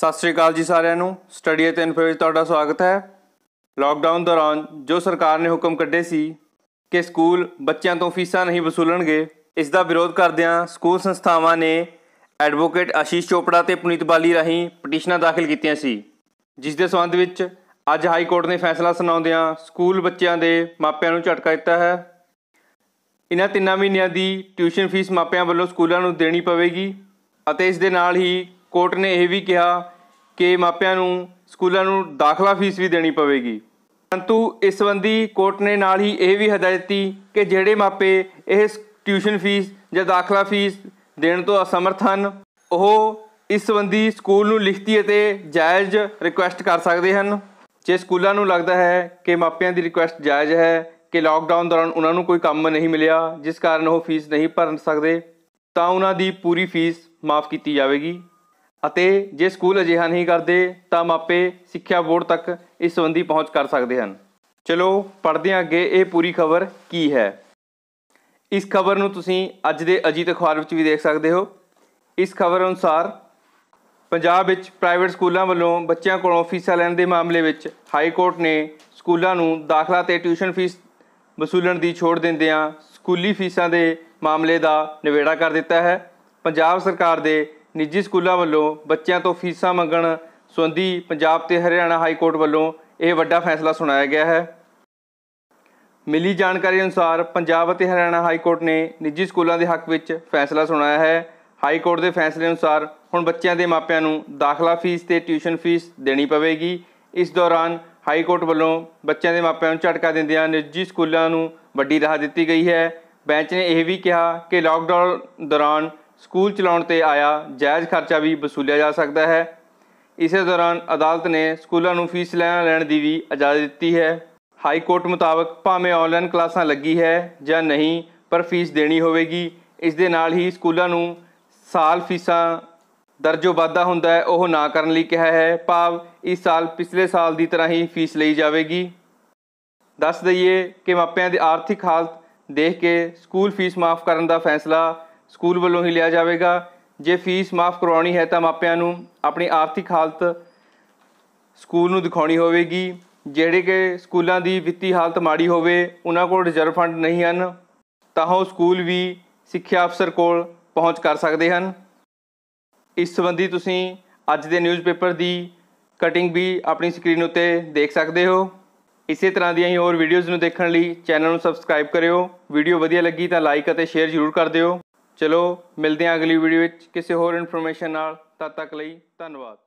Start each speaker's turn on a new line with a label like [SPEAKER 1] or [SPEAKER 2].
[SPEAKER 1] ਸਤਿ ਸ੍ਰੀ ਅਕਾਲ ਜੀ ਸਾਰਿਆਂ ਨੂੰ ਸਟੱਡੀ ਅਤੇ ਇਨਫੋ ਵਿੱਚ ਤੁਹਾਡਾ ਸਵਾਗਤ ਹੈ ਲਾਕਡਾਊਨ ਦੌਰਾਨ ਜੋ ਸਰਕਾਰ ਨੇ ਹੁਕਮ ਕੱਢੇ ਸੀ ਕਿ ਸਕੂਲ ਬੱਚਿਆਂ ਤੋਂ ਫੀਸਾਂ ਨਹੀਂ ਵਸੂਲਣਗੇ ਇਸ ਦਾ ਵਿਰੋਧ ਕਰਦਿਆਂ ਸਕੂਲ ਸੰਸਥਾਵਾਂ ਨੇ ਐਡਵੋਕੇਟ ਆਸ਼ੀਸ਼ ਚੋਪੜਾ ਤੇ ਪੁਨੀਤ ਬਾਲੀ ਰਾਹੀਂ ਪਟੀਸ਼ਨਾਂ ਦਾਖਲ ਕੀਤੀਆਂ ਸੀ ਜਿਸ ਦੇ ਸਬੰਧ ਵਿੱਚ ਅੱਜ ਹਾਈ ਕੋਰਟ ਨੇ ਫੈਸਲਾ ਸੁਣਾਉਂਦਿਆਂ ਸਕੂਲ ਬੱਚਿਆਂ ਦੇ ਮਾਪਿਆਂ ਨੂੰ ਝਟਕਾ ਦਿੱਤਾ ਹੈ ਇਹਨਾਂ ਤਿੰਨਾਂ ਮਹੀਨਿਆਂ ਦੀ ਟਿਊਸ਼ਨ ਫੀਸ ਮਾਪਿਆਂ ਵੱਲੋਂ ਸਕੂਲਾਂ ਨੂੰ ਦੇਣੀ ਪਵੇਗੀ ਅਤੇ ਇਸ ਦੇ ਨਾਲ ਹੀ ਕੋਰਟ ਨੇ ਇਹ ਵੀ ਕਿਹਾ ਕਿ ਮਾਪਿਆਂ ਨੂੰ ਸਕੂਲਾਂ ਨੂੰ ਦਾਖਲਾ ਫੀਸ ਵੀ ਦੇਣੀ ਪਵੇਗੀ ਪਰੰਤੂ ਇਸ ਸੰਬੰਧੀ ਕੋਰਟ ਨੇ ਨਾਲ ਹੀ ਇਹ ਵੀ ਹਦਾਇਤ ਦਿੱਤੀ ਕਿ ਜਿਹੜੇ ਮਾਪੇ ਇਹ ਟਿਊਸ਼ਨ ਫੀਸ ਜਾਂ ਦਾਖਲਾ ਫੀਸ ਦੇਣ ਤੋਂ ਅਸਮਰਥ ਹਨ ਉਹ ਇਸ ਸੰਬੰਧੀ ਸਕੂਲ ਨੂੰ ਲਿਖਤੀ ਅਤੇ ਜਾਇਜ਼ ਰਿਕੁਐਸਟ ਕਰ ਸਕਦੇ ਹਨ ਜੇ ਸਕੂਲਾਂ ਨੂੰ ਲੱਗਦਾ ਹੈ ਕਿ ਮਾਪਿਆਂ ਦੀ ਰਿਕੁਐਸਟ ਜਾਇਜ਼ ਹੈ ਕਿ ਲਾਕਡਾਊਨ ਦੌਰਾਨ ਉਹਨਾਂ ਨੂੰ ਕੋਈ ਕੰਮ ਨਹੀਂ ਮਿਲਿਆ ਜਿਸ ਕਾਰਨ ਉਹ ਫੀਸ ਨਹੀਂ ਭਰ ਸਕਦੇ ਤਾਂ ਉਹਨਾਂ ਦੀ ਪੂਰੀ ਫੀਸ ਮਾਫ ਕੀਤੀ ਜਾਵੇਗੀ ਅਤੇ ਜੇ ਸਕੂਲ ਅਜਿਹਾ ਨਹੀਂ ਕਰਦੇ ਤਾਂ ਮਾਪੇ ਸਿੱਖਿਆ ਬੋਰਡ ਤੱਕ ਇਸ ਸੰਬੰਧੀ ਪਹੁੰਚ ਕਰ ਸਕਦੇ ਹਨ ਚਲੋ ਪੜਦੇ ਹਾਂ ਅੱਗੇ ਇਹ ਪੂਰੀ ਖਬਰ ਕੀ ਹੈ ਇਸ ਖਬਰ ਨੂੰ ਤੁਸੀਂ ਅੱਜ ਦੇ ਅਜੀਤ ਅਖਬਾਰ ਵਿੱਚ ਵੀ ਦੇਖ ਸਕਦੇ ਹੋ ਇਸ ਖਬਰ ਅਨੁਸਾਰ ਪੰਜਾਬ ਵਿੱਚ ਪ੍ਰਾਈਵੇਟ ਸਕੂਲਾਂ ਵੱਲੋਂ ਬੱਚਿਆਂ ਕੋਲੋਂ ਫੀਸਾਂ ਲੈਣ ਦੇ ਮਾਮਲੇ ਵਿੱਚ ਹਾਈ ਕੋਰਟ ਨੇ ਸਕੂਲਾਂ ਨੂੰ ਦਾਖਲਾ ਤੇ ਟਿਊਸ਼ਨ ਫੀਸ ਵਸੂਲਣ ਦੀ ਛੋੜ ਦਿੰਦਿਆਂ ਸਕੂਲੀ ਫੀਸਾਂ ਦੇ ਮਾਮਲੇ ਦਾ ਨਿਵੇੜਾ ਕਰ ਦਿੱਤਾ ਹੈ ਪੰਜਾਬ ਸਰਕਾਰ ਦੇ ਨਿੱਜੀ ਸਕੂਲਾਂ ਵੱਲੋਂ ਬੱਚਿਆਂ ਤੋਂ ਫੀਸਾਂ ਮੰਗਣ ਸੰਬੰਧੀ ਪੰਜਾਬ ਤੇ ਹਰਿਆਣਾ ਹਾਈ ਕੋਰਟ ਵੱਲੋਂ ਇਹ ਵੱਡਾ ਫੈਸਲਾ ਸੁਣਾਇਆ ਗਿਆ ਹੈ ਮਿਲੀ ਜਾਣਕਾਰੀ ਅਨੁਸਾਰ ਪੰਜਾਬ ਅਤੇ ਹਰਿਆਣਾ ਹਾਈ ਕੋਰਟ ਨੇ ਨਿੱਜੀ ਸਕੂਲਾਂ ਦੇ ਹੱਕ ਵਿੱਚ ਫੈਸਲਾ ਸੁਣਾਇਆ ਹੈ ਹਾਈ ਕੋਰਟ ਦੇ ਫੈਸਲੇ ਅਨੁਸਾਰ ਹੁਣ ਬੱਚਿਆਂ ਦੇ ਮਾਪਿਆਂ ਨੂੰ ਦਾਖਲਾ ਫੀਸ ਤੇ ਟਿਊਸ਼ਨ ਫੀਸ ਦੇਣੀ ਪਵੇਗੀ ਇਸ ਦੌਰਾਨ ਹਾਈ ਕੋਰਟ ਵੱਲੋਂ ਬੱਚਿਆਂ ਦੇ ਮਾਪਿਆਂ ਨੂੰ ਝਟਕਾ ਦਿੰਦਿਆਂ ਨਿੱਜੀ ਸਕੂਲਾਂ ਨੂੰ ਵੱਡੀ ਰਾਹਤ ਦਿੱਤੀ ਗਈ ਹੈ ਬੈਂਚ ਨੇ ਇਹ ਵੀ ਕਿਹਾ ਕਿ ਲਾਕਡਾਊਨ ਦੌਰਾਨ ਸਕੂਲ ਚਲਾਉਣ ਤੇ ਆਇਆ ਜਾਇਜ਼ ਖਰਚਾ ਵੀ ਵਸੂਲਿਆ ਜਾ ਸਕਦਾ ਹੈ ਇਸੇ ਦੌਰਾਨ ਅਦਾਲਤ ਨੇ ਸਕੂਲਾਂ ਨੂੰ ਫੀਸ ਲੈਣ ਲੈਣ ਦੀ ਵੀ ਇਜਾਜ਼ਤ ਦਿੱਤੀ ਹੈ ਹਾਈ ਕੋਰਟ ਮੁਤਾਬਕ ਭਾਵੇਂ ਆਨਲਾਈਨ ਕਲਾਸਾਂ ਲੱਗੀ ਹੈ ਜਾਂ ਨਹੀਂ ਪਰ ਫੀਸ ਦੇਣੀ ਹੋਵੇਗੀ ਇਸ ਦੇ ਨਾਲ ਹੀ ਸਕੂਲਾਂ ਨੂੰ ਸਾਲ ਫੀਸਾਂ ਦਰਜੋ ਵਾਧਾ ਹੁੰਦਾ ਹੈ ਉਹ ਨਾ ਕਰਨ ਲਈ ਕਿਹਾ ਹੈ ਭਾਵ ਇਸ ਸਾਲ ਪਿਛਲੇ ਸਾਲ ਦੀ ਤਰ੍ਹਾਂ ਹੀ ਫੀਸ ਲਈ ਜਾਵੇਗੀ ਦੱਸ ਦਈਏ ਕਿ ਮਾਪਿਆਂ ਦੀ ਆਰਥਿਕ ਹਾਲਤ ਦੇਖ ਕੇ ਸਕੂਲ ਫੀਸ ਮਾਫ ਕਰਨ ਦਾ ਫੈਸਲਾ ਸਕੂਲ ਵੱਲੋਂ ਹੀ ਲਿਆ ਜਾਵੇਗਾ ਜੇ ਫੀਸ ਮਾਫ ਕਰਾਉਣੀ ਹੈ ਤਾਂ ਮਾਪਿਆਂ ਨੂੰ ਆਪਣੀ ਆਰਥਿਕ ਹਾਲਤ ਸਕੂਲ ਨੂੰ ਦਿਖਾਉਣੀ ਹੋਵੇਗੀ ਜਿਹੜੇ ਕਿ ਸਕੂਲਾਂ ਦੀ ਵਿੱਤੀ ਹਾਲਤ ਮਾੜੀ ਹੋਵੇ ਉਹਨਾਂ ਕੋਲ ਰਿਜ਼ਰਵ ਫੰਡ ਨਹੀਂ ਹਨ ਤਾਂ ਉਹ ਸਕੂਲ ਵੀ ਸਿੱਖਿਆ ਅਫਸਰ ਕੋਲ ਪਹੁੰਚ ਕਰ ਸਕਦੇ ਹਨ ਇਸ ਸੰਬੰਧੀ ਤੁਸੀਂ ਅੱਜ ਦੇ ਨਿਊਜ਼ਪੇਪਰ ਦੀ ਕਟਿੰਗ ਵੀ ਆਪਣੀ ਸਕਰੀਨ ਉੱਤੇ ਦੇਖ ਸਕਦੇ ਹੋ ਇਸੇ ਤਰ੍ਹਾਂ ਦੀਆਂ ਹੀ ਹੋਰ ਵੀਡੀਓਜ਼ ਨੂੰ ਦੇਖਣ ਲਈ ਚੈਨਲ ਨੂੰ ਸਬਸਕ੍ਰਾਈਬ ਕਰਿਓ ਵੀਡੀਓ ਵਧੀਆ ਲੱਗੀ ਤਾਂ ਲਾਈਕ ਅਤੇ ਸ਼ੇਅਰ ਜ਼ਰੂਰ ਕਰ ਦਿਓ ਚਲੋ ਮਿਲਦੇ ਹਾਂ ਅਗਲੀ ਵੀਡੀਓ ਵਿੱਚ ਕਿਸੇ ਹੋਰ ਇਨਫੋਰਮੇਸ਼ਨ ਨਾਲ ਤਦ ਤੱਕ ਲਈ ਧੰਨਵਾਦ